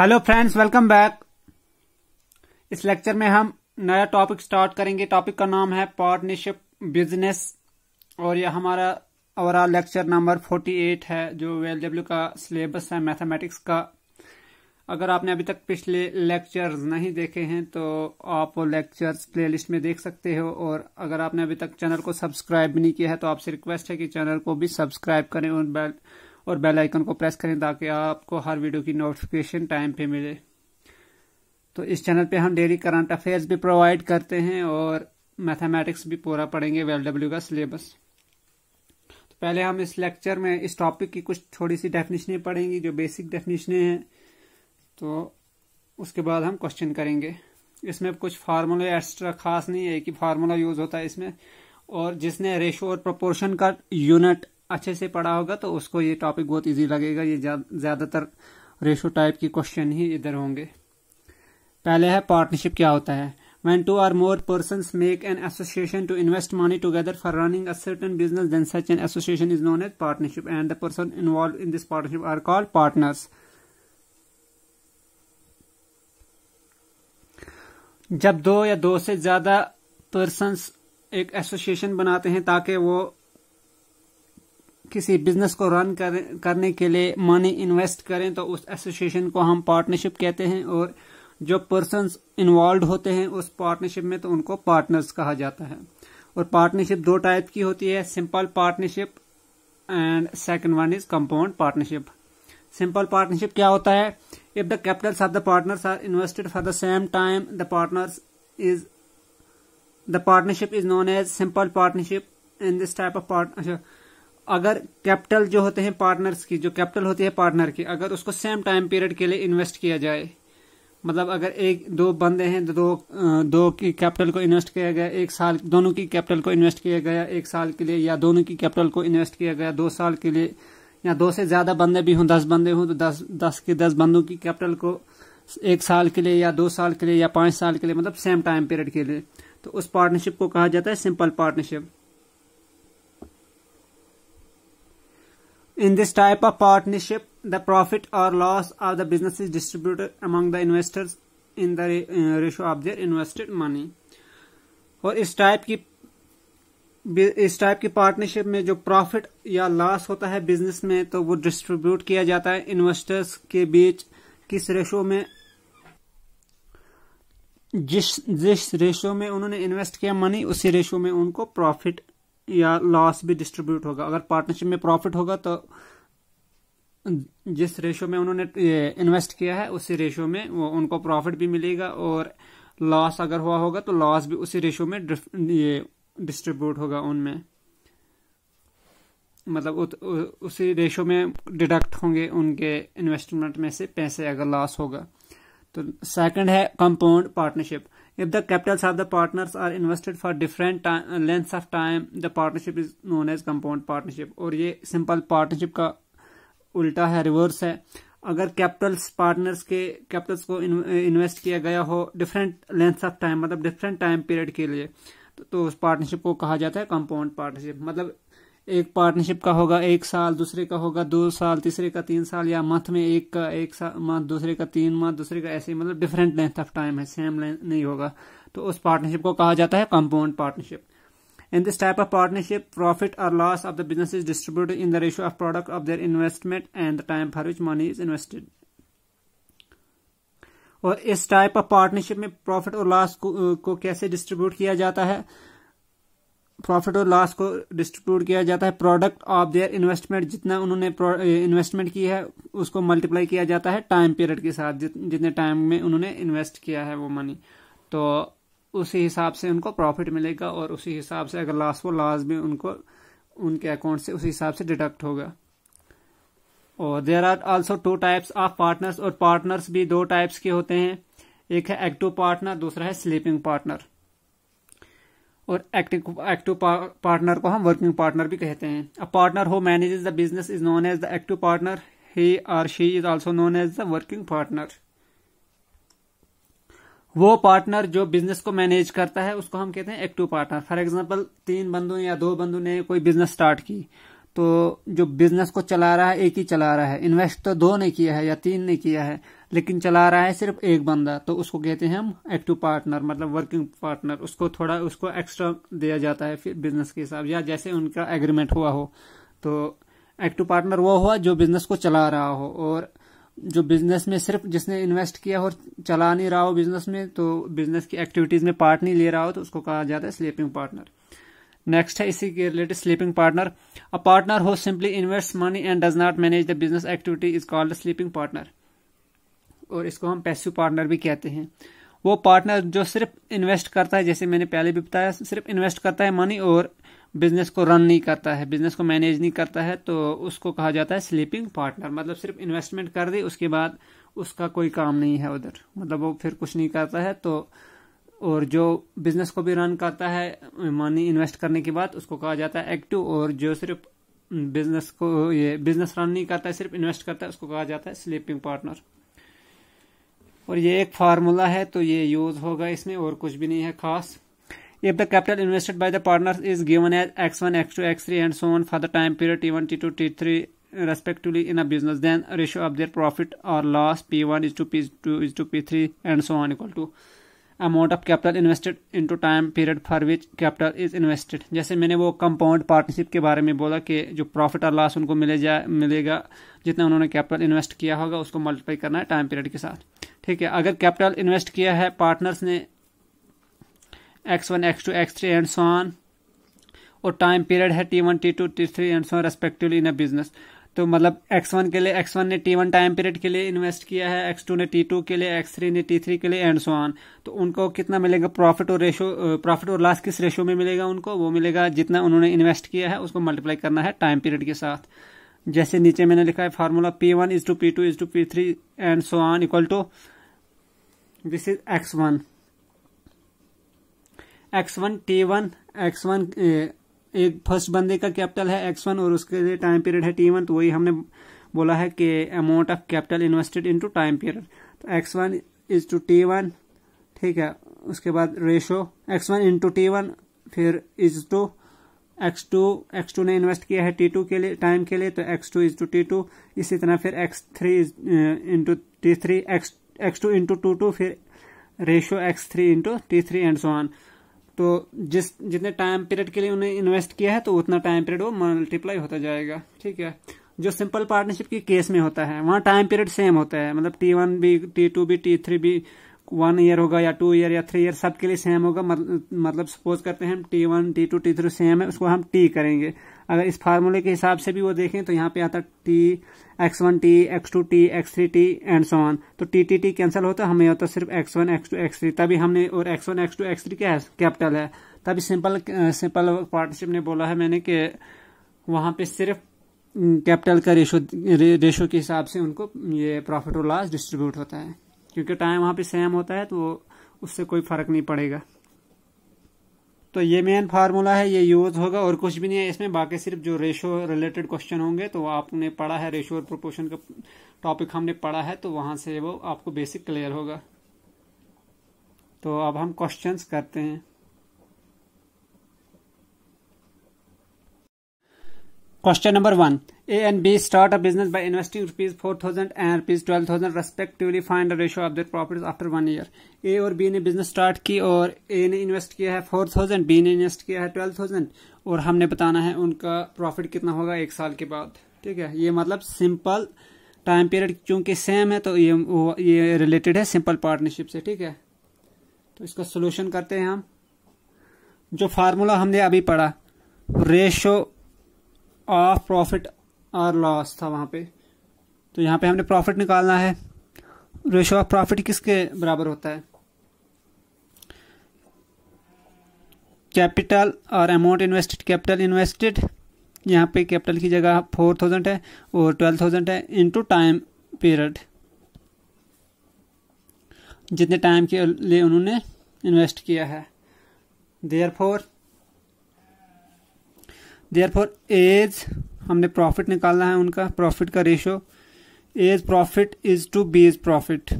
Hello friends welcome back इस lecture में हम नया टॉपिक स्टार्ट करेंगे टॉपिक का नाम है पार्टनरशिप बिजनेस और यह हमारा ओवरऑल लेक्चर नंबर 48 है जो वेल का सिलेबस है मैथमेटिक्स का अगर आपने अभी तक पिछले लेक्चर्स नहीं देखे हैं तो आप वो लेक्चर्स प्लेलिस्ट में देख सकते हो और अगर आपने अभी तक चैनल को सब्सक्राइब नहीं किया है तो आपसे रिक्वेस्ट है कि चैनल को भी सब्सक्राइब करें और बेल और बेल आइकन को प्रेस करें ताकि आपको हर वीडियो की नोटिफिकेशन टाइम पे मिले तो इस चैनल पे हम डेली करंट अफेयर्स भी प्रोवाइड करते हैं और मैथमेटिक्स भी पूरा पढ़ेंगे वेल डब्ल्यू का सिलेबस तो पहले हम इस लेक्चर में इस टॉपिक की कुछ थोड़ी सी डेफिनेशनें पढ़ेंगी जो बेसिक डेफिनेशनें हैं तो उसके बाद हम क्वेश्चन करेंगे इसमें कुछ फार्मूले एक्स्ट्रा खास नहीं है कि फार्मूला यूज होता है इसमें और जिसने रेशो और प्रोपोर्शन का यूनिट अच्छे से पढ़ा होगा तो उसको ये टॉपिक बहुत इजी लगेगा ये ज्यादातर रेशो टाइप के क्वेश्चन ही इधर होंगे पहले है पार्टनरशिप क्या होता है when two or more person make an association to invest money together for running अटन business then such an association is known as partnership and the person involve in this partnership are called partners जब दो या दो से ज्यादा person एक association बनाते हैं ताकि वो किसी बिजनेस को रन कर, करने के लिए मनी इन्वेस्ट करें तो उस एसोसिएशन को हम पार्टनरशिप कहते हैं और जो पर्सन इन्वॉल्व होते हैं उस पार्टनरशिप में तो उनको पार्टनर्स कहा जाता है और पार्टनरशिप दो टाइप की होती है simple partnership and second one is compound partnership simple partnership क्या होता है if the capitals of the partners are invested for the same time the partners is the partnership is known as simple partnership in this type of partnership अगर capital जो होते हैं partners की जो capital होती है पार्टनर की अगर उसको सेम टाइम पीरियड के लिए इन्वेस्ट किया जाए मतलब अगर एक दो बंदे हैं दो दो की कैपिटल को इन्वेस्ट किया गया एक साल दोनों की कैपिटल को इन्वेस्ट किया गया एक साल के लिए या दोनों की कैपिटल को इन्वेस्ट किया गया दो साल के लिए या दो से ज्यादा बंदे भी हों दस बंदे हों तो दस दस के दस बंदों की कैपिटल को एक साल के लिए या दो साल के लिए या पांच साल के लिए मतलब सेम टाइम पीरियड के लिए तो उस पार्टनरशिप को कहा जाता है simple partnership In this type of partnership, the profit or loss of the business is distributed among the investors in the ratio of their invested money. और इस टाइप की इस टाइप की पार्टनरशिप में जो प्रॉफिट या लॉस होता है बिजनेस में तो वो डिस्ट्रीब्यूट किया जाता है इन्वेस्टर्स के बीच किस रेशो में जिस जिस रेशो में उन्होंने इन्वेस्ट किया मनी उसी रेशो में उनको प्रॉफिट या लॉस भी डिस्ट्रीब्यूट होगा अगर पार्टनरशिप में प्रॉफिट होगा तो जिस रेशो में उन्होंने इन्वेस्ट किया है उसी रेशो में वो उनको प्रॉफिट भी मिलेगा और लॉस अगर हुआ होगा तो लॉस भी उसी रेशो में ये डिस्ट्रीब्यूट होगा उनमें मतलब उत, उ, उसी रेशो में डिडक्ट होंगे उनके इन्वेस्टमेंट में से पैसे अगर लॉस होगा तो सेकंड है compound partnership If the capitals of the partners are invested for different time, lengths of time, the partnership is known as compound partnership. और ये simple partnership का उल्टा है रिवर्स है अगर कैपिटल्स पार्टनर्स के कैपिटल्स को इन्वेस्ट किया गया हो डिफरेंट लेंथ ऑफ टाइम मतलब डिफरेंट टाइम पीरियड के लिए तो, तो उस पार्टनरशिप को कहा जाता है कंपाउंड पार्टनरशिप मतलब एक पार्टनरशिप का होगा एक साल दूसरे का होगा दो साल तीसरे का तीन साल या मंथ में एक का एक मंथ दूसरे का तीन मंथ दूसरे का ऐसे मतलब डिफरेंट लेंथ ऑफ टाइम है सेम लेंथ नहीं होगा तो उस पार्टनरशिप को कहा जाता है compound partnership in this type of partnership profit और loss of the business is distribute in the ratio of product of their investment and the time for which money is invested और इस type of partnership में profit और loss को, को कैसे distribute किया जाता है प्रॉफिट और लॉस को डिस्ट्रीब्यूट किया जाता है प्रोडक्ट ऑफ देयर इन्वेस्टमेंट जितना उन्होंने इन्वेस्टमेंट की है उसको मल्टीप्लाई किया जाता है टाइम पीरियड के साथ जितने टाइम में उन्होंने इन्वेस्ट किया है वो मनी तो उसी हिसाब से उनको प्रॉफिट मिलेगा और उसी हिसाब से अगर लॉस हो लॉस भी उनको उनके अकाउंट से उसी हिसाब से डिडक्ट होगा और there are also two types of partners और पार्टनर्स भी दो टाइप्स के होते हैं एक है एक्टिव पार्टनर दूसरा है स्लीपिंग पार्टनर और एक्टिव एक्टिव पार्टनर को हम वर्किंग पार्टनर भी कहते हैं a partner who manage the business is known as the active partner he or she is also known as the working partner वो partner जो बिजनेस को manage करता है उसको हम कहते हैं एक्टिव पार्टनर फॉर एग्जाम्पल तीन बंदों या दो बंदों ने कोई बिजनेस स्टार्ट की तो जो बिजनेस को चला रहा है एक ही चला रहा है इन्वेस्ट तो दो ने किया है या तीन ने किया है लेकिन चला रहा है सिर्फ एक बंदा तो उसको कहते हैं हम एक्टिव पार्टनर मतलब वर्किंग पार्टनर उसको थोड़ा उसको एक्स्ट्रा दिया जाता है फिर बिजनेस के हिसाब या जैसे उनका एग्रीमेंट हुआ हो तो एक्टिव पार्टनर वो हुआ जो बिजनेस को चला रहा हो और जो बिजनेस में सिर्फ जिसने इन्वेस्ट किया और चला नहीं रहा हो बिजनेस में तो बिजनेस की एक्टिविटीज में पार्ट नहीं ले रहा हो तो उसको कहा जाता है स्लीपिंग पार्टनर नेक्स्ट है इसी के related sleeping partner a partner who simply invest money and does not manage the business activity is called sleeping partner और इसको हम पैसिव पार्टनर भी कहते हैं वो पार्टनर जो सिर्फ इन्वेस्ट करता है जैसे मैंने पहले भी बताया सिर्फ इन्वेस्ट करता है मनी और बिजनेस को रन नहीं करता है बिजनेस को मैनेज नहीं करता है तो उसको कहा जाता है स्लीपिंग पार्टनर मतलब सिर्फ इन्वेस्टमेंट कर दी उसके बाद उसका कोई काम नहीं है उधर मतलब वो फिर कुछ नहीं करता है तो और जो बिजनेस को भी रन करता है मनी इन्वेस्ट करने के बाद उसको कहा जाता है एक्टिव और जो सिर्फ बिजनेस को ये बिजनेस रन नहीं करता है सिर्फ इन्वेस्ट करता है उसको कहा जाता है स्लीपिंग पार्टनर और ये एक फार्मूला है तो ये यूज होगा इसमें और कुछ भी नहीं है खास if the capital invested by the partner is given as x one x two x three and so on for the time period t one t two t three respectively in business then ratio of their profit और loss P one is to P two is to P three and so on equal to amount of capital invested into time period for which capital is invested जैसे मैंने वो compound partnership के बारे में बोला कि जो प्रॉफिट और लॉस उनको मिले जाए मिलेगा जितना उन्होंने कैपिटल इन्वेस्ट किया होगा उसको मल्टीप्लाई करना है टाइम पीरियड के साथ ठीक है अगर कैपिटल इन्वेस्ट किया है पार्टनर्स ने x one x two x three and so on और टाइम पीरियड है t one t two t three and so on respectively in a business तो मतलब x1 के लिए x1 ने t1 टाइम पीरियड के लिए इन्वेस्ट किया है x2 ने t2 के लिए x3 ने t3 के लिए एंड सो ऑन तो उनको कितना मिलेगा प्रॉफिट और रेशो प्रॉफिट और लॉस किस रेशो में मिलेगा उनको वो मिलेगा जितना उन्होंने इन्वेस्ट किया है उसको मल्टीप्लाई करना है टाइम पीरियड के साथ जैसे नीचे मैंने लिखा है formula P one is to P two is to P three and so on equal to this is x one x one t one x one एक फर्स्ट बंदे का कैपिटल है एक्स वन और उसके लिए टाइम पीरियड है t one तो वही हमने बोला है कि amount of capital invested into time period तो x one is to t one ठीक है उसके बाद ratio x one into t one फिर is to x two x two ने इन्वेस्ट किया है टी टू के लिए टाइम के लिए तो x two is to t two इसी तरह फिर x three is into t three x x two into two two फिर ratio x three into t three and so on तो जिस जितने टाइम पीरियड के लिए उन्हें इन्वेस्ट किया है तो उतना टाइम पीरियड वो मल्टीप्लाई होता जाएगा ठीक है जो सिंपल पार्टनरशिप के केस में होता है वहाँ टाइम पीरियड सेम होता है मतलब टी वन भी टी टू भी टी थ्री भी वन ईयर होगा या टू ईयर या थ्री ईयर सबके लिए सेम होगा मतलब सपोज करते हैं हम t one t two t three same है उसको हम टी करेंगे अगर इस फार्मूले के हिसाब से भी वो देखें तो यहाँ पे आता t x one t x two t x three t and so on तो टी टी टी कैंसिल होता है हमें होता सिर्फ x one x two x three तभी हमने और x one x two x three क्या है कैपिटल है तभी सिंपल सिंपल पार्टनरशिप ने बोला है मैंने कि वहाँ पे सिर्फ कैपिटल का रेशो रे, रेशो के हिसाब से उनको ये प्रॉफिट और लॉस डिस्ट्रीब्यूट होता है क्योंकि टाइम वहाँ पे सेम होता है तो उससे कोई फर्क नहीं पड़ेगा तो ये मेन फार्मूला है ये यूज होगा और कुछ भी नहीं है इसमें बाकी सिर्फ जो रेशो रिलेटेड क्वेश्चन होंगे तो आपने पढ़ा है रेशो और प्रोपोर्शन का टॉपिक हमने पढ़ा है तो वहां से वो आपको बेसिक क्लियर होगा तो अब हम क्वेश्चंस करते हैं Question number one. And B start a business business investing rupees four thousand and rupees 12000 thousand respectively find ratio of their profits after one year A और बी ने बिजनेस स्टार्ट की और ए ने इन्वेस्ट किया है four thousand B ने invest किया है थाउजेंड और हमने बताना है उनका प्रॉफिट कितना होगा एक साल के बाद ठीक है ये मतलब सिंपल टाइम पीरियड क्योंकि सेम है तो ये ये रिलेटेड है सिंपल पार्टनरशिप से ठीक है तो इसका सोल्यूशन करते हैं हम जो फार्मूला हमने अभी पढ़ा रेशो ऑफ प्रॉफिट और लॉस था वहाँ पे तो यहाँ पे हमने प्रॉफिट निकालना है रेशो ऑफ प्रॉफिट किसके बराबर होता है कैपिटल और अमाउंट इन्वेस्टेड कैपिटल इन्वेस्टेड यहाँ पे कैपिटल की जगह फोर थाउजेंड है और ट्वेल्व थाउजेंड है इनटू टाइम पीरियड जितने टाइम के लिए उन्होंने इन्वेस्ट किया है therefore therefore as हमने प्रॉफिट निकालना है उनका प्रॉफिट का ratio as profit is to B's profit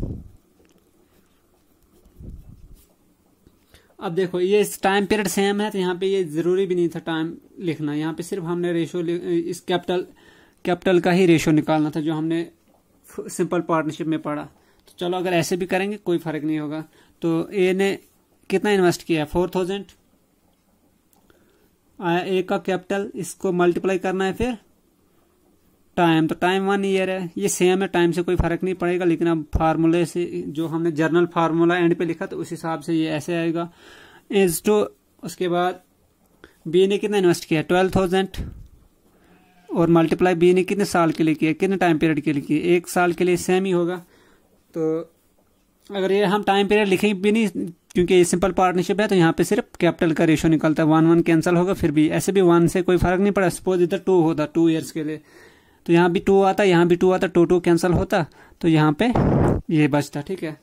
अब देखो ये इस टाइम पीरियड सेम है तो यहाँ पे ये जरूरी भी नहीं था टाइम लिखना यहाँ पे सिर्फ हमने रेशो इस कैपिटल कैपिटल का ही रेशो निकालना था जो हमने सिंपल पार्टनरशिप में पढ़ा तो चलो अगर ऐसे भी करेंगे कोई फर्क नहीं होगा तो ए ने कितना इन्वेस्ट किया है फोर थाउजेंड ए का कैपिटल इसको मल्टीप्लाई करना है फिर टाइम तो टाइम वन ईयर है ये सेम है टाइम से कोई फर्क नहीं पड़ेगा लेकिन अब फार्मूले से जो हमने जर्नल फार्मूला एंड पे लिखा तो उस हिसाब से ये ऐसे आएगा एज टू उसके बाद बी ने कितना इन्वेस्ट किया ट्वेल्व थाउजेंड और मल्टीप्लाई बी ने कितने साल के लिए किया कितने टाइम पीरियड के लिए किया एक साल के लिए सेम ही होगा तो अगर ये हम टाइम पीरियड लिखें बी क्योंकि ये सिंपल पार्टनरशिप है तो यहाँ पे सिर्फ कैपिटल का रेशो निकलता है वन वन कैंसिल होगा फिर भी ऐसे भी वन से कोई फर्क नहीं पड़ा सपोज इधर टू होता टू ईयर्स के लिए तो यहाँ भी टू आता यहाँ भी टू आता टू टू कैंसिल होता तो यहाँ पे ये बचता ठीक है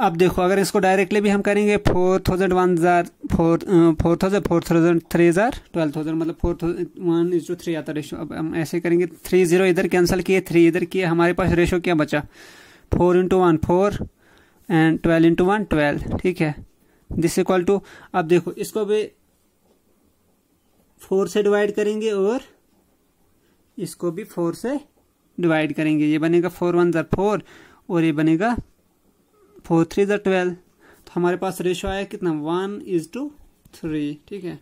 अब देखो अगर इसको डायरेक्टली भी हम करेंगे फोर थाउजेंड वन हज़ार four four thousand four thousand three हज़ार ट्वेल्व थाउजेंड मतलब four thousand one is to three आता रेशो अब हम ऐसे करेंगे थ्री जीरो इधर कैंसिल किए थ्री इधर किए हमारे पास रेशो क्या बचा four into one four and twelve into one twelve ठीक है दिस इक्वल टू अब देखो इसको भी फोर से डिवाइड करेंगे और इसको भी फोर से डिवाइड करेंगे ये बनेगा फोर वन जर फोर और ये बनेगा फोर थ्री ज़ा ट्वेल्व तो हमारे पास रेशो आया कितना वन इज टू थ्री ठीक है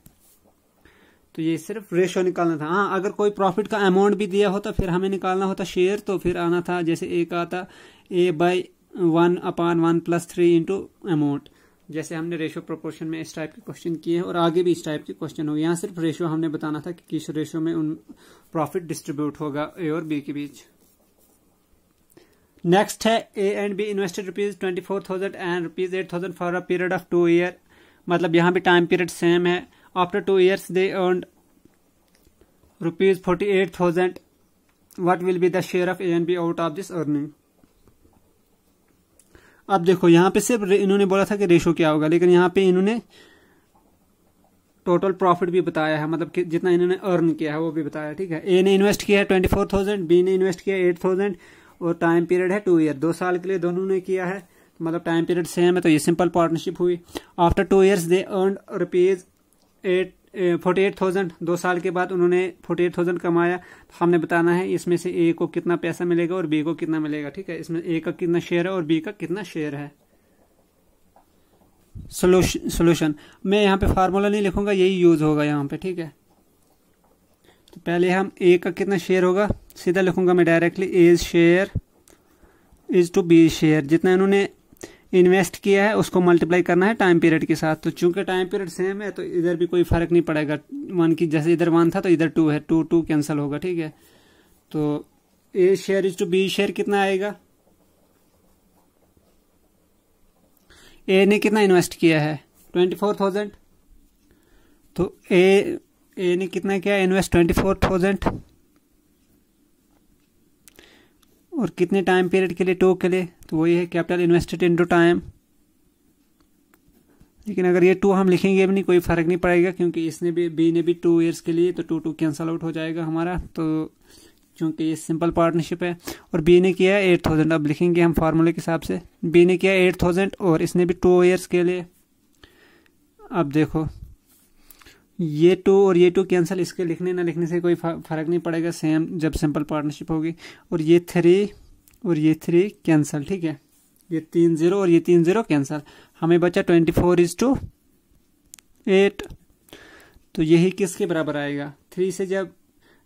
तो ये सिर्फ रेशो निकालना था हाँ अगर कोई प्रॉफिट का अमाउंट भी दिया होता फिर हमें निकालना होता शेयर तो फिर आना था जैसे एक आता A by one upon one plus three into amount जैसे हमने रेशो प्रोपोर्शन में इस टाइप के क्वेश्चन किए और आगे भी इस टाइप के क्वेश्चन हो यहाँ सिर्फ रेशो हमने बताना था कि किस रेशो में उन प्रॉफिट डिस्ट्रीब्यूट होगा ए और बी के बीच नेक्स्ट है A and B invested rupees twenty four thousand and rupees eight thousand for a period of two year मतलब यहाँ भी टाइम पीरियड सेम है after two years they earn rupees forty eight thousand what will be the share of A and B out of this earning अब देखो यहाँ पे सिर्फ इन्होंने बोला था कि रेशो क्या होगा लेकिन यहाँ पे इन्होंने टोटल प्रॉफिट भी बताया है मतलब कि जितना इन्होंने अर्न किया है वो भी बताया ठीक है ए ने इन्वेस्ट किया है ट्वेंटी फोर थाउजेंड बी ने इन्वेस्ट किया एट थाउजेंड और टाइम पीरियड है टू ईयर दो साल के लिए दोनों ने किया है मतलब टाइम पीरियड सेम है तो ये सिंपल पार्टनरशिप हुई after two years they earn rupees eight forty eight thousand दो साल के बाद उन्होंने फोर्टी एट थाउजेंड कमाया तो हमने बताना है इसमें से ए को कितना पैसा मिलेगा और बी को कितना मिलेगा ठीक है इसमें ए का कितना शेयर है और बी का कितना शेयर है सोल्यूशन मैं यहाँ पे फार्मूला नहीं लिखूंगा यही यूज होगा यहाँ पे ठीक है तो पहले हम ए का कितना शेयर होगा सीधा लिखूंगा मैं directly A's share is to B share जितना इन्होंने इन्वेस्ट किया है उसको मल्टीप्लाई करना है टाइम पीरियड के साथ तो चूंकि टाइम पीरियड सेम है तो इधर भी कोई फर्क नहीं पड़ेगा वन की जैसे इधर वन था तो इधर टू है टू टू कैंसिल होगा ठीक है तो A share is to B share कितना आएगा ए ने कितना इन्वेस्ट किया है ट्वेंटी फोर थाउजेंड तो ए ए ने कितना किया इन्वेस्ट ट्वेंटी फोर थाउजेंड और कितने टाइम पीरियड के लिए टो के लिए तो वही है capital invested into time लेकिन अगर ये टू हम लिखेंगे भी नहीं कोई फ़र्क नहीं पड़ेगा क्योंकि इसने भी बी ने भी टू ईयर्स के लिए तो टू टू कैंसल आउट हो जाएगा हमारा तो क्योंकि ये सिंपल पार्टनरशिप है और बी ने किया है एट थाउजेंड अब लिखेंगे हम फार्मूले के हिसाब से बी ने किया एट थाउजेंड और इसने भी टू ईयर्स के लिए अब देखो ये टू और ये टू कैंसिल इसके लिखने ना लिखने से कोई फ़र्क नहीं पड़ेगा सेम जब सिंपल पार्टनरशिप होगी और ये थ्री और ये थ्री कैंसिल ठीक है ये तीन ज़ीरो और ये तीन ज़ीरो कैंसिल हमें बचा twenty four is to eight तो यही किसके बराबर आएगा थ्री से जब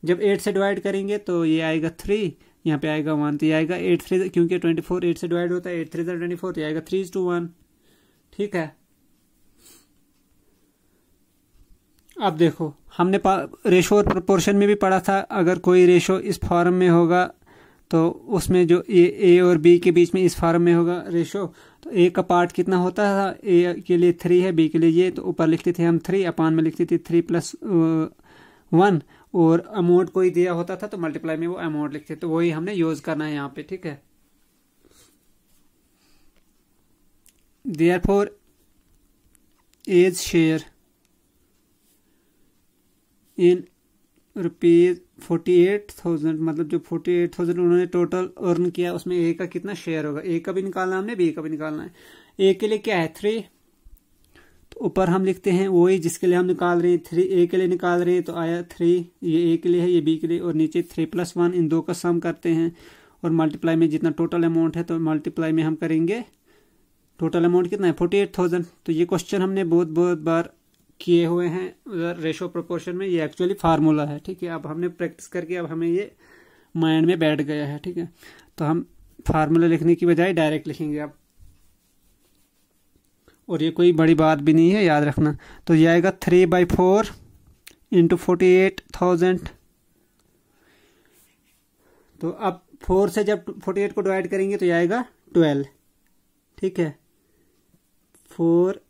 जब एट से डिवाइड करेंगे तो ये आएगा थ्री यहाँ पे आएगा वन तो ये आएगा एट थ्री क्योंकि ट्वेंटी फोर एट से डिवाइड होता है एट थ्री ट्वेंटी फोर तो आएगा थ्री इज टू वन ठीक है अब देखो हमने रेशो और प्रोपोर्शन में भी पढ़ा था अगर कोई रेशो इस फॉर्म में होगा तो उसमें जो ए ए और बी के बीच में इस फॉर्म में होगा रेशो तो ए का पार्ट कितना होता था ए के लिए थ्री है बी के लिए ये तो ऊपर लिखते थे हम थ्री अपान में लिखते थे थ्री प्लस वन और अमाउंट कोई दिया होता था तो मल्टीप्लाई में वो अमाउंट लिखते तो वही हमने यूज करना है यहाँ पे ठीक है therefore A's share in rupees forty eight thousand मतलब जो फोर्टी एट थाउजेंड उन्होंने टोटल अर्न किया उसमें ए का कितना शेयर होगा ए का भी निकालना हमने बी का भी निकालना है ए के लिए क्या है थ्री तो ऊपर हम लिखते हैं वही जिसके लिए हम निकाल रहे हैं थ्री ए के लिए निकाल रहे हैं तो आया थ्री ये ए के लिए है ये बी के लिए और नीचे थ्री प्लस वन इन दो का सम करते हैं और मल्टीप्लाई में जितना टोटल अमाउंट है तो मल्टीप्लाई में हम करेंगे टोटल अमाउंट कितना है फोर्टी एट थाउजेंड तो ये क्वेश्चन हमने बहुत बहुत बार किए हुए हैं उधर रेशो प्रोपोर्शन में ये एक्चुअली फार्मूला है ठीक है अब हमने प्रैक्टिस करके अब हमें ये माइंड में बैठ गया है ठीक है तो हम फार्मूला लिखने की बजाय डायरेक्ट लिखेंगे अब और ये कोई बड़ी बात भी नहीं है याद रखना तो ये आएगा three by four into forty eight thousand तो अब फोर से जब फोर्टी एट को डिवाइड करेंगे तो ये आएगा ट्वेल्व ठीक है फोर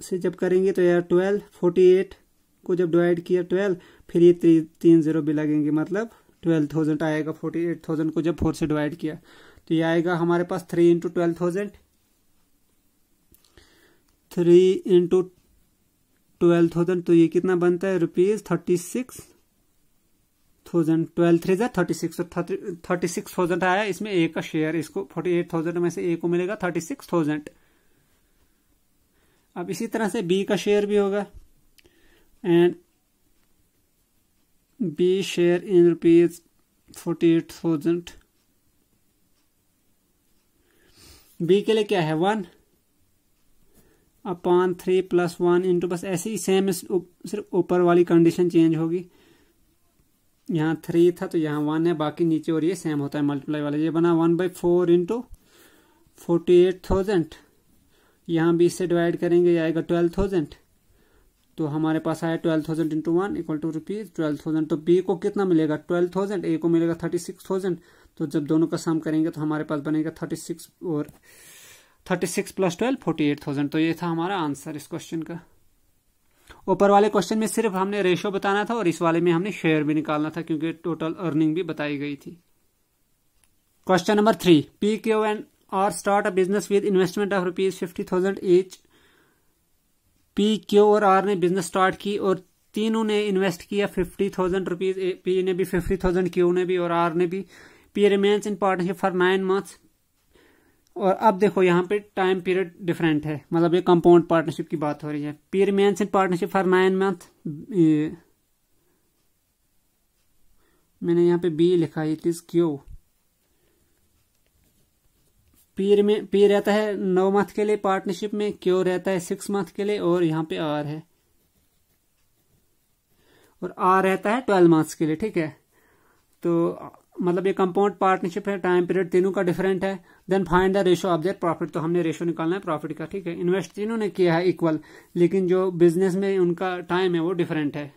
से जब करेंगे तो यार ट्वेल्व फोर्टी एट को जब डिवाइड किया ट्वेल्व फिर ये ती, तीन जीरो भी लगेंगे मतलब ट्वेल्व थाउजेंड आएगा फोर्टी एट थाउजेंड को जब फोर से डिवाइड किया तो ये आएगा हमारे पास three into twelve thousand three into twelve thousand तो ये कितना बनता है rupees thirty six thousand twelve three जै thirty six thirty six thousand आया इसमें एक का शेयर इसको फोर्टी एट थाउजेंड में से एक को मिलेगा थर्टी सिक्स थाउजेंड अब इसी तरह से बी का शेयर भी होगा and B share in rupees forty eight thousand B के लिए क्या है one upon three plus one into बस ऐसे ही सेम सिर्फ ऊपर वाली कंडीशन चेंज होगी यहाँ थ्री था तो यहाँ वन है बाकी नीचे और ये सेम होता है मल्टीप्लाई वाला ये बना one by four into forty eight thousand यहाँ बीस से डिवाइड करेंगे आएगा ट्वेल्व थाउजेंड तो हमारे पास आया twelve thousand into one equal to rupees twelve thousand तो बी को कितना मिलेगा ट्वेल्व थाउजेंड ए को मिलेगा थर्टी सिक्स थाउजेंड तो जब दोनों का सम करेंगे तो हमारे पास बनेगा थर्टी सिक्स और thirty six plus twelve forty eight thousand तो ये था हमारा आंसर इस क्वेश्चन का ऊपर वाले क्वेश्चन में सिर्फ हमने रेशो बताना था और इस वाले में हमने शेयर भी निकालना था क्योंकि टोटल अर्निंग भी बताई गई थी question number three P Q and R start a business with investment of rupees fifty thousand each P Q और आर ने बिजनेस स्टार्ट की और तीनों ने इन्वेस्ट किया फिफ्टी थाउजेंड रुपीज पी ने भी फिफ्टी थाउजेंड क्यू ने भी और आर ने भी P remains in partnership for nine months और अब देखो यहाँ पे टाइम पीरियड डिफरेंट है मतलब ये कंपाउंड पार्टनरशिप की बात हो रही है P remains in partnership for nine month मैंने यहाँ पे बी लिखा इट इज क्यू पीर में पी रहता है नौ मंथ के लिए पार्टनरशिप में क्यों रहता है सिक्स मंथ के लिए और यहाँ पे आर है और आर रहता है ट्वेल्व मंथ्स के लिए ठीक है तो मतलब ये कंपाउंड पार्टनरशिप है टाइम पीरियड तीनों का डिफरेंट है then find the ratio of their profit तो हमने रेशो निकालना है प्रॉफिट का ठीक है इन्वेस्ट तीनों ने किया है इक्वल लेकिन जो बिजनेस में उनका टाइम है वो डिफरेंट है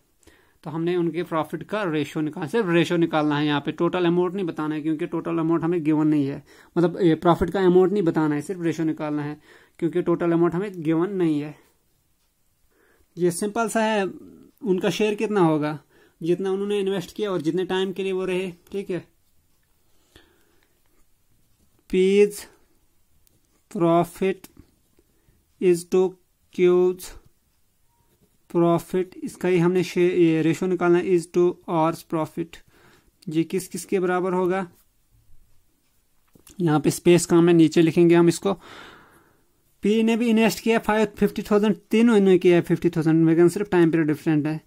तो हमने उनके प्रॉफिट का रेशो निकाल सिर्फ रेशो निकालना है यहाँ पे टोटल अमाउंट नहीं बताना है क्योंकि टोटल अमाउंट हमें गिवन नहीं है मतलब प्रॉफिट का अमाउंट नहीं बताना है सिर्फ रेशो निकालना है क्योंकि टोटल अमाउंट हमें गिवन नहीं है ये सिंपल सा है उनका शेयर कितना होगा जितना उन्होंने इन्वेस्ट किया और जितने टाइम के लिए वो रहे ठीक है P's profit is to Q's profit इसका ही हमने रेशो निकालना है इज टू आर्स प्रॉफिट ये किस किस के बराबर होगा यहाँ पे स्पेस काम है नीचे लिखेंगे हम इसको पी ने भी इन्वेस्ट किया फाइव फिफ्टी थाउजेंड तीनों इन्होंने किया है फिफ्टी थाउजेंड मेकन सिर्फ टाइम पीरियड डिफरेंट है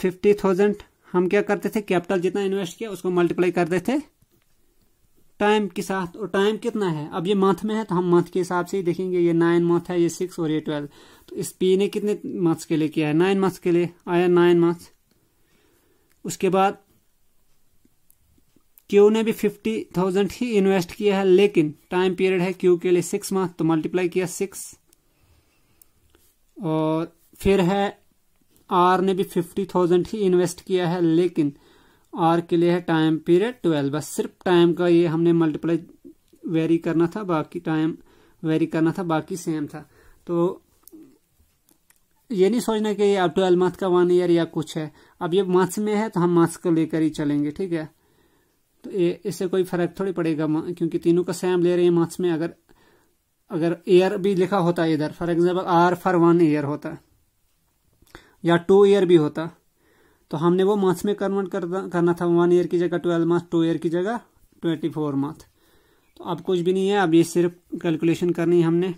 फिफ्टी थाउजेंड हम क्या करते थे कैपिटल जितना इन्वेस्ट किया उसको मल्टीप्लाई करते थे टाइम के साथ और टाइम कितना है अब ये मंथ में है तो हम मंथ के हिसाब से ही देखेंगे ये नाइन मंथ है ये सिक्स और ये ट्वेल्व तो इस पी ने कितने मंथ्स के लिए किया है नाइन मंथ्स के लिए आया नाइन मंथ्स उसके बाद क्यू ने भी फिफ्टी थाउजेंड ही इन्वेस्ट किया है लेकिन टाइम पीरियड है क्यू के लिए सिक्स मंथ तो मल्टीप्लाई किया सिक्स और फिर है आर ने भी फिफ्टी थाउजेंड ही इन्वेस्ट किया है लेकिन आर के लिए है टाइम पीरियड ट्वेल्व बस सिर्फ टाइम का ये हमने मल्टीप्लाई वेरी करना था बाकी टाइम वेरी करना था बाकी सेम था तो ये नहीं सोचना कि अब ट्वेल्व मंथ का वन ईयर या कुछ है अब ये मंथ्स में है तो हम मंथ्स को लेकर ही चलेंगे ठीक है तो ये इससे कोई फर्क थोड़ी पड़ेगा क्योंकि तीनों का सेम ले रहे हैं मंथ्स में अगर अगर ईयर भी लिखा होता इधर for example R for one year होता या टू ईयर भी होता तो हमने वो मंथ्स में कन्वर्ट करना था वन ईयर की जगह ट्वेल्व मंथ टू ईयर की जगह ट्वेंटी फोर मंथ तो अब कुछ भी नहीं है अब ये सिर्फ कैलकुलेशन करनी है हमने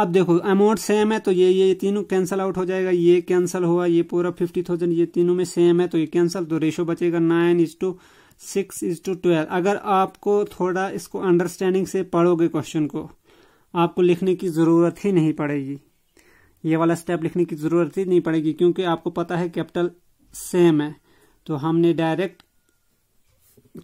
अब देखो अमाउंट सेम है तो ये ये तीनों कैंसिल आउट हो जाएगा ये कैंसिल हुआ ये पूरा फिफ्टी थाउजेंड ये तीनों में सेम है तो ये कैंसिल तो रेशो बचेगा nine is to six is to twelve अगर आपको थोड़ा इसको अंडरस्टैंडिंग से पढ़ोगे क्वेश्चन को आपको लिखने की ज़रूरत ही नहीं पड़ेगी ये वाला स्टेप लिखने की जरूरत ही नहीं पड़ेगी क्योंकि आपको पता है कैपिटल सेम है तो हमने डायरेक्ट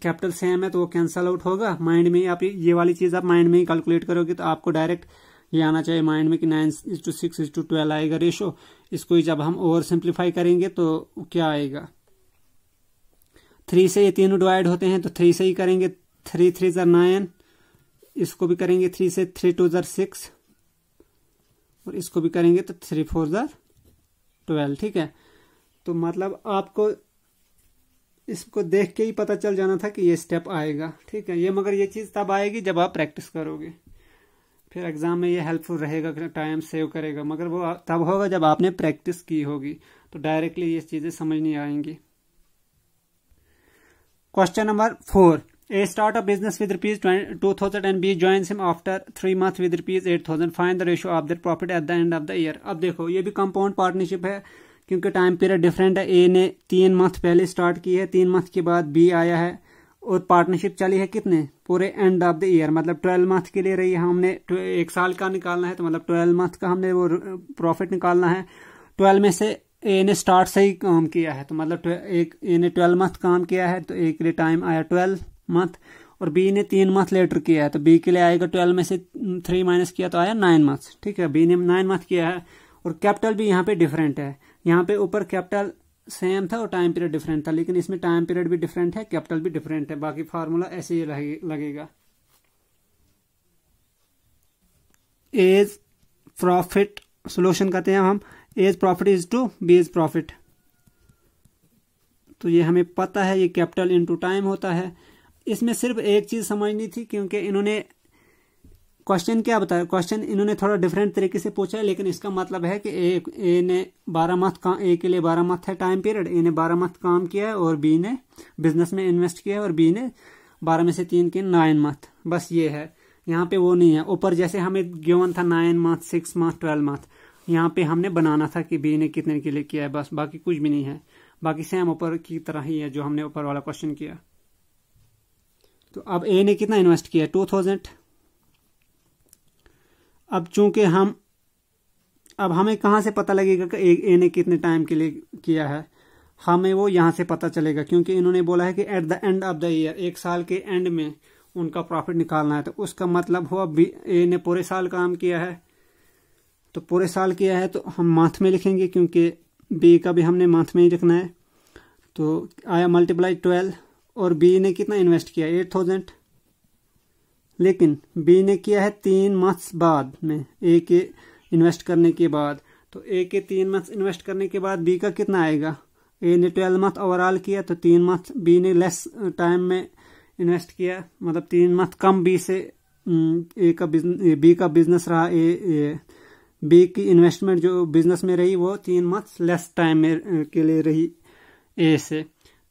कैपिटल सेम है तो वो कैंसल आउट होगा माइंड में आप ये वाली चीज आप माइंड में ही कैलकुलेट करोगे तो आपको डायरेक्ट ये आना चाहिए माइंड में कि nine is to six is to twelve आएगा रेशो इसको जब हम ओवर सिंप्लीफाई करेंगे तो क्या आएगा थ्री से ये तीनों डिवाइड होते हैं तो थ्री से ही करेंगे थ्री थ्री जर नाइन इसको भी करेंगे थ्री से थ्री टू जर सिक्स और इसको भी करेंगे तो थ्री फोर ज़ार ट्वेल्व ठीक है तो मतलब आपको इसको देख के ही पता चल जाना था कि ये स्टेप आएगा ठीक है ये मगर ये चीज़ तब आएगी जब आप प्रैक्टिस करोगे फिर एग्ज़ाम में ये हेल्पफुल रहेगा टाइम सेव करेगा मगर वो तब होगा जब आपने प्रैक्टिस की होगी तो डायरेक्टली ये चीज़ें समझ नहीं आएंगी question number four A startup business with rupees 2000 and B joins him after three months with rupees 8000. Find the ratio of their profit at the end of the year. अब देखो ये भी कंपाउंड पार्टनरशिप है क्योंकि time period different है ए ने तीन month पहले स्टार्ट की है तीन मंथ के बाद बी आया है और पार्टनरशिप चली है कितने पूरे एंड ऑफ द ईयर मतलब ट्वेल्व मंथ के लिए रही है हमने तो एक साल का निकालना है तो मतलब ट्वेल्व मंथ का हमने वो प्रॉफिट निकालना है ट्वेल्व में से ए ने स्टार्ट से ही काम किया है तो मतलब एक ए ने ट्वेल्व मंथ काम किया है तो एक लिए टाइम आया ट्वेल्व मंथ और बी ने तीन मंथ लेटर किया है तो बी के लिए आएगा ट्वेल्व में से थ्री माइनस किया तो आया नाइन मंथ ठीक है बी ने नाइन मंथ किया है और कैपिटल भी यहाँ पे डिफरेंट है यहाँ पे ऊपर कैपिटल सेम था और टाइम पीरियड डिफरेंट था लेकिन इसमें टाइम पीरियड भी डिफरेंट है कैपिटल भी डिफरेंट है बाकी फार्मूला ऐसे ही लगेगा एज प्रॉफिट सोल्यूशन कहते हैं हम A's profit is to B's profit A ये हमें पता है ये कैपिटल इनटू टाइम होता है इसमें सिर्फ एक चीज समझनी थी क्योंकि इन्होंने क्वेश्चन क्या बताया क्वेश्चन इन्होंने थोड़ा डिफरेंट तरीके से पूछा है लेकिन इसका मतलब है कि ए ए ने बारह मंथ काम ए के लिए बारह मंथ है टाइम पीरियड ए ने बारह मंथ काम किया है और बी ने बिजनेस में इन्वेस्ट किया है और बी ने बारह में से तीन के नाइन मंथ बस ये है यहाँ पे वो नहीं है ऊपर जैसे हमें गेवन था nine month six month twelve month यहाँ पे हमने बनाना था कि बी ने कितने के लिए किया है बस बाकी कुछ भी नहीं है बाकी सेम ऊपर की तरह ही है जो हमने ऊपर वाला क्वेश्चन किया तो अब ए ने कितना इन्वेस्ट किया टू थाउजेंड अब चूंकि हम अब हमें कहाँ से पता लगेगा कि ए ने कितने टाइम के लिए किया है हमें वो यहाँ से पता चलेगा क्योंकि इन्होंने बोला है कि at the end of the year एक साल के एंड में उनका प्रॉफिट निकालना है तो उसका मतलब हुआ बी ए ने पूरे साल काम किया है तो पूरे साल किया है तो हम माथ में लिखेंगे क्योंकि बी का भी हमने माथ में ही लिखना है तो आया मल्टीप्लाई ट्वेल्व और बी ने कितना इन्वेस्ट किया एट थाउजेंड लेकिन बी ने किया है तीन मंथ्स बाद में ए के इन्वेस्ट करने के बाद तो ए के तीन मंथ्स इन्वेस्ट करने के बाद बी का कितना आएगा ए ने ट्वेल्व मंथ ओवरऑल किया तो तीन मंथ बी ने लेस टाइम में इन्वेस्ट किया मतलब तीन मंथ कम बी से ए का बिजनेस बी का बिजनेस रहा ए, ए बी की इन्वेस्टमेंट जो बिजनेस में रही वो तीन मंथ लेस टाइम में के लिए रही ए से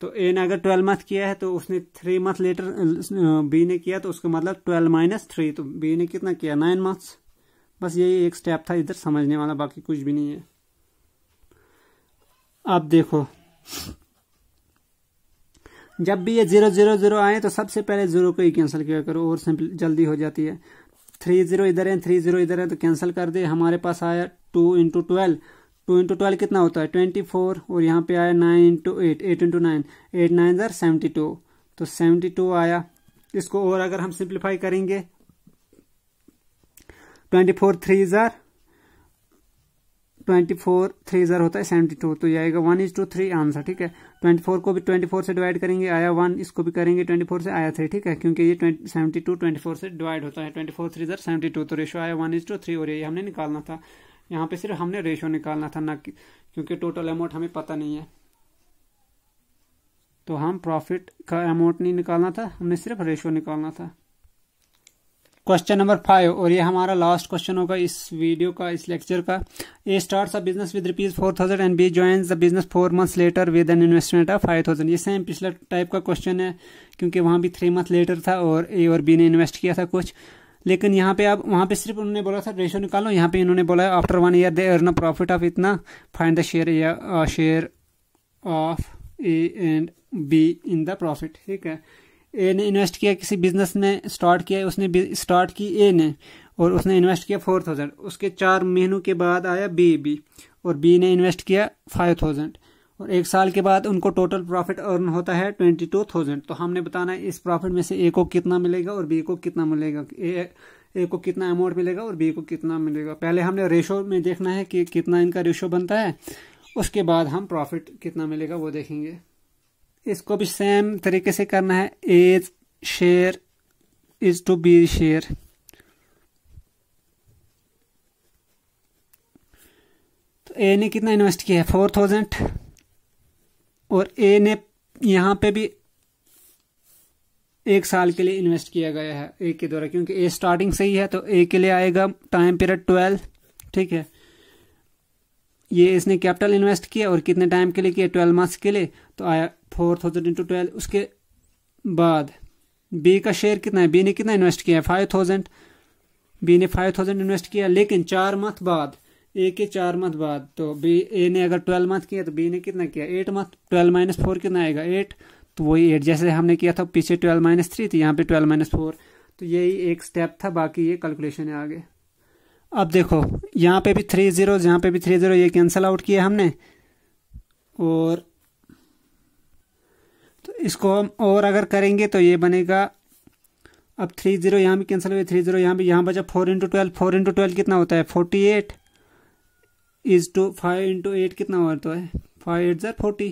तो ए ने अगर ट्वेल्व मंथ किया है तो उसने थ्री मंथ लेटर बी ने किया तो उसका मतलब ट्वेल्व माइनस थ्री तो बी ने कितना किया नाइन मंथ्स बस यही एक स्टेप था इधर समझने वाला बाकी कुछ भी नहीं है आप देखो जब भी ये जीरो जीरो जीरो आए तो सबसे पहले जीरो को ही कैंसिल किया करो और सिंपल जल्दी हो जाती है थ्री जीरो इधर है थ्री जीरो इधर है तो कैंसिल कर दे हमारे पास आया two into twelve two into twelve कितना होता है ट्वेंटी फोर और यहाँ पे आया nine into eight eight into nine eight nine are seventy two तो सेवेंटी टू आया इसको और अगर हम सिंप्लीफाई करेंगे twenty four three are twenty four three are होता है सेवेंटी टू तो ये आएगा one is to three answer ठीक है ट्वेंटी फोर को भी ट्वेंटी फोर से डिवाइड करेंगे आया वन इसको भी करेंगे ट्वेंटी फोर से आया थ्री ठीक है क्योंकि ये सेवेंटी टू ट्वेंटी फोर से डिवाइड होता है twenty four three are seventy two तो रेशो आया वन इज टू थ्री और ये हमने निकालना था यहाँ पे सिर्फ हमने रेशो निकालना था ना क्योंकि टोटल अमाउंट हमें पता नहीं है तो हम प्रॉफिट का अमाउंट नहीं निकालना था हमने सिर्फ रेशो निकालना था क्वेश्चन नंबर फाइव और ये हमारा लास्ट क्वेश्चन होगा इस वीडियो का इस लेक्चर का A start a business with rupees four thousand and B join the business four months later with an investment of five thousand ये सेम पिछला टाइप का क्वेश्चन है क्योंकि वहां भी थ्री मंथ लेटर था और ए और बी ने इन्वेस्ट किया था कुछ लेकिन यहाँ पे आप वहाँ पे सिर्फ उन्होंने बोला था रेशो निकालो यहाँ पे इन्होंने बोला after one year they earn profit of इतना फाइंड द शेयर या share of A and B in the profit ठीक है ए ने इन्वेस्ट किया किसी बिजनेस में स्टार्ट किया उसने स्टार्ट की ए ने और उसने इन्वेस्ट किया फोर थाउजेंड उसके चार महीनों के बाद आया बी बी और बी ने इन्वेस्ट किया फाइव थाउजेंड और एक साल के बाद उनको टोटल प्रॉफिट अर्न होता है ट्वेंटी टू थाउजेंड तो हमने बताना है इस प्रॉफिट में से ए को कितना मिलेगा और बी को कितना मिलेगा ए ए को कितना अमाउंट मिलेगा और बी को कितना मिलेगा पहले हमने रेशो में देखना है कि कितना इनका रेशो बनता है उसके बाद हम प्रॉफिट कितना मिलेगा वो देखेंगे इसको भी सेम तरीके से करना है A's share is to B share तो ए ने कितना इन्वेस्ट किया है फोर थाउजेंड और ए ने यहाँ पे भी एक साल के लिए इन्वेस्ट किया गया है ए के द्वारा क्योंकि ए स्टार्टिंग से ही है तो ए के लिए आएगा टाइम पीरियड ट्वेल्व ठीक है ये इसने कैपिटल इन्वेस्ट किया और कितने टाइम के लिए किया ट्वेल्व मंथ्स के लिए तो आया फोर थाउजेंड इंटू ट्वेल्व उसके बाद बी का शेयर कितना है बी ने कितना इन्वेस्ट किया है फाइव थाउजेंड बी ने फाइव थाउजेंड इन्वेस्ट किया लेकिन चार मंथ बाद ए के चार मंथ बाद तो बी ए ने अगर ट्वेल्व मंथ किया तो बी ने कितना किया eight month twelve minus four कितना आएगा एट तो वही एट जैसे हमने किया था पीछे ट्वेल्व माइनस थ्री तो यहाँ पे ट्वेल्व माइनस फोर तो यही एक स्टेप था बाकी ये कैलकुलेशन है आगे अब देखो यहाँ पे भी थ्री जीरो यहाँ पे भी थ्री जीरो ये कैंसिल आउट किया हमने और तो इसको हम और अगर करेंगे तो ये बनेगा अब थ्री जीरो यहाँ भी कैंसिल हुए थ्री जीरो यहाँ भी यहाँ बचा four into twelve four into twelve कितना होता है forty eight is to five into eight कितना हो तो है फाइव एट ज़र फोर्टी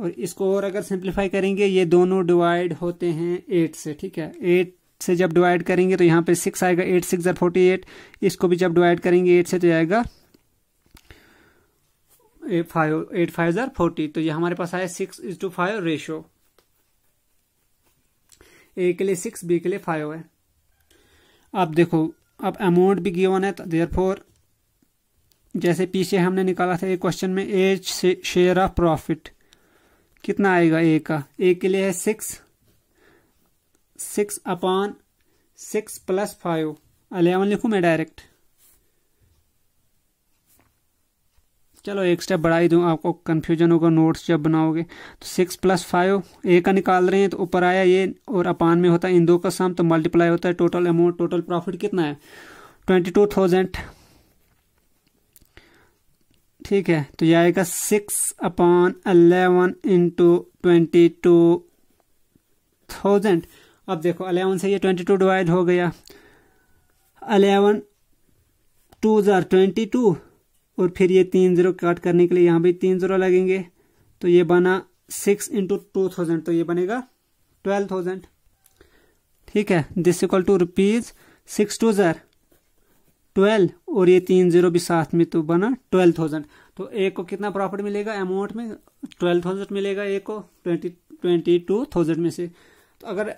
और इसको और अगर सिंप्लीफाई करेंगे ये दोनों डिवाइड होते हैं एट से ठीक है एट से जब डिवाइड करेंगे तो यहाँ पे सिक्स आएगा eight six are forty eight इसको भी जब डिवाइड करेंगे एट से तो आएगा five eight five are forty तो ये हमारे पास आया six is to five ratio A के लिए सिक्स बी के लिए फाइव है अब देखो अब अमाउंट भी गिवन है तो देयर जैसे पीछे हमने निकाला था एक क्वेश्चन में एज शेयर ऑफ प्रॉफिट कितना आएगा ए का ए के लिए है six six upon six plus five eleven लिखू मैं डायरेक्ट चलो एक स्टेप बढ़ा ही आपको कन्फ्यूजन होगा नोट्स जब बनाओगे तो सिक्स प्लस फाइव ए का निकाल रहे हैं तो ऊपर आया ये और अपान में होता है इन दो का सम तो मल्टीप्लाई होता है टोटल अमाउंट टोटल प्रॉफिट कितना है ट्वेंटी टू थाउजेंड ठीक है तो यह आएगा six upon eleven into twenty two thousand अब देखो अलेवन से ये ट्वेंटी टू डिवाइड हो गया eleven two are twenty two और फिर ये तीन ज़ीरो काट करने के लिए यहाँ भी तीन ज़ीरो लगेंगे तो ये बना सिक्स इंटू टू थाउजेंड तो ये बनेगा ट्वेल्व थाउजेंड ठीक है this equal to rupees six two are twelve और ये तीन जीरो भी साथ में तो बना ट्वेल्व थाउजेंड तो एक को कितना प्रॉफिट मिलेगा अमाउंट में ट्वेल्व थाउजेंड मिलेगा एक को ट्वेंटी ट्वेंटी टू थाउजेंड में से तो अगर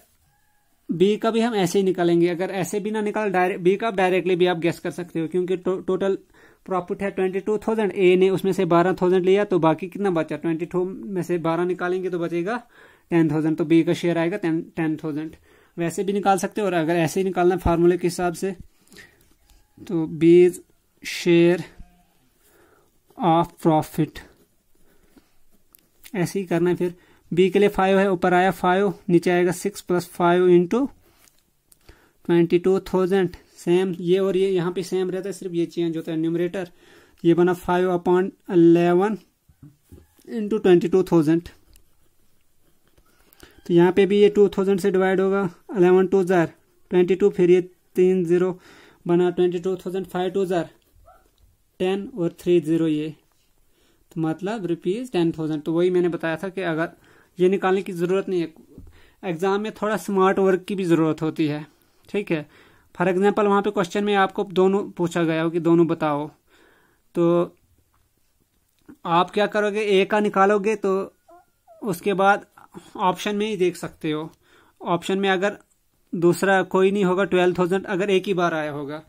बी का भी हम ऐसे ही निकालेंगे अगर ऐसे भी ना निकाल डायरेक्ट बी का डायरेक्टली भी आप गैस कर सकते हो क्योंकि टो, टोटल प्रॉफिट है ट्वेंटी टू थाउजेंड ए ने उसमें से बारह थाउजेंड लिया तो बाकी कितना बचा ट्वेंटी टू में से बारह निकालेंगे तो बचेगा टेन थाउजेंड तो बी का शेयर आएगा टेन टेन थाउजेंड वैसे भी निकाल सकते हो और अगर ऐसे ही निकालना फार्मूले के हिसाब से तो बेस शेयर ऑफ प्रॉफिट ऐसे ही करना है फिर बी के लिए फाइव है ऊपर आया फाइव नीचे आएगा six plus five into twenty two thousand same ये और ये यहाँ पे सेम रहता है सिर्फ ये चेंज होता है न्यूमरेटर ये बना five upon eleven into twenty two thousand तो यहाँ पे भी ये टू थाउजेंड से डिवाइड होगा eleven two are twenty two फिर ये तीन जीरो बना twenty two thousand five two are ten और थ्री ज़ीरो ये तो मतलब रुपीज़ टेन थाउजेंड तो वही मैंने बताया था कि अगर ये निकालने की ज़रूरत नहीं है एग्ज़ाम में थोड़ा स्मार्ट वर्क की भी ज़रूरत होती है ठीक है फॉर एग्जाम्पल वहाँ पे क्वेश्चन में आपको दोनों पूछा गया हो कि दोनों बताओ तो आप क्या करोगे ए का निकालोगे तो उसके बाद ऑप्शन में ही देख सकते हो ऑप्शन में अगर दूसरा कोई नहीं होगा ट्वेल्व थाउजेंड अगर एक ही बार आया होगा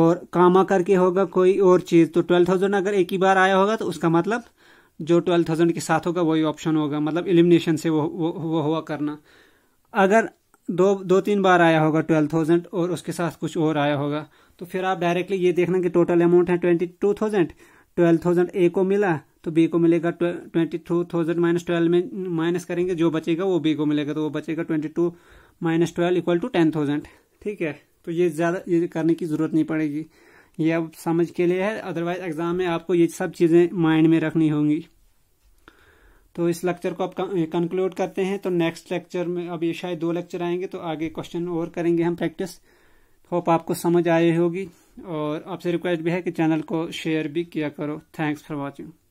और कामा करके होगा कोई और चीज़ तो ट्वेल्व थाउजेंड अगर एक ही बार आया होगा तो उसका मतलब जो ट्वेल्व थाउजेंड के साथ होगा वही ऑप्शन होगा मतलब एलिमिनेशन से वो वो, वो हुआ करना अगर दो दो तीन बार आया होगा ट्वेल्व थाउजेंड और उसके साथ कुछ और आया होगा तो फिर आप डायरेक्टली ये देखना कि टोटल अमाउंट है twenty two thousand twelve thousand A को मिला तो बी को मिलेगा twenty two thousand minus twelve में माइनस करेंगे जो बचेगा वो बी को मिलेगा तो वो बचेगा twenty two minus twelve equal to ten thousand ठीक है तो ये ज़्यादा ये करने की ज़रूरत नहीं पड़ेगी ये अब समझ के लिए है अदरवाइज एग्जाम में आपको ये सब चीज़ें माइंड में रखनी होंगी तो इस लेक्चर को आप कंक्लूड करते हैं तो नेक्स्ट लेक्चर में अब ये शायद दो लेक्चर आएंगे तो आगे क्वेश्चन और करेंगे हम प्रैक्टिस होप आपको समझ आई होगी और आपसे रिक्वेस्ट भी है कि चैनल को शेयर भी किया करो थैंक्स फॉर वॉचिंग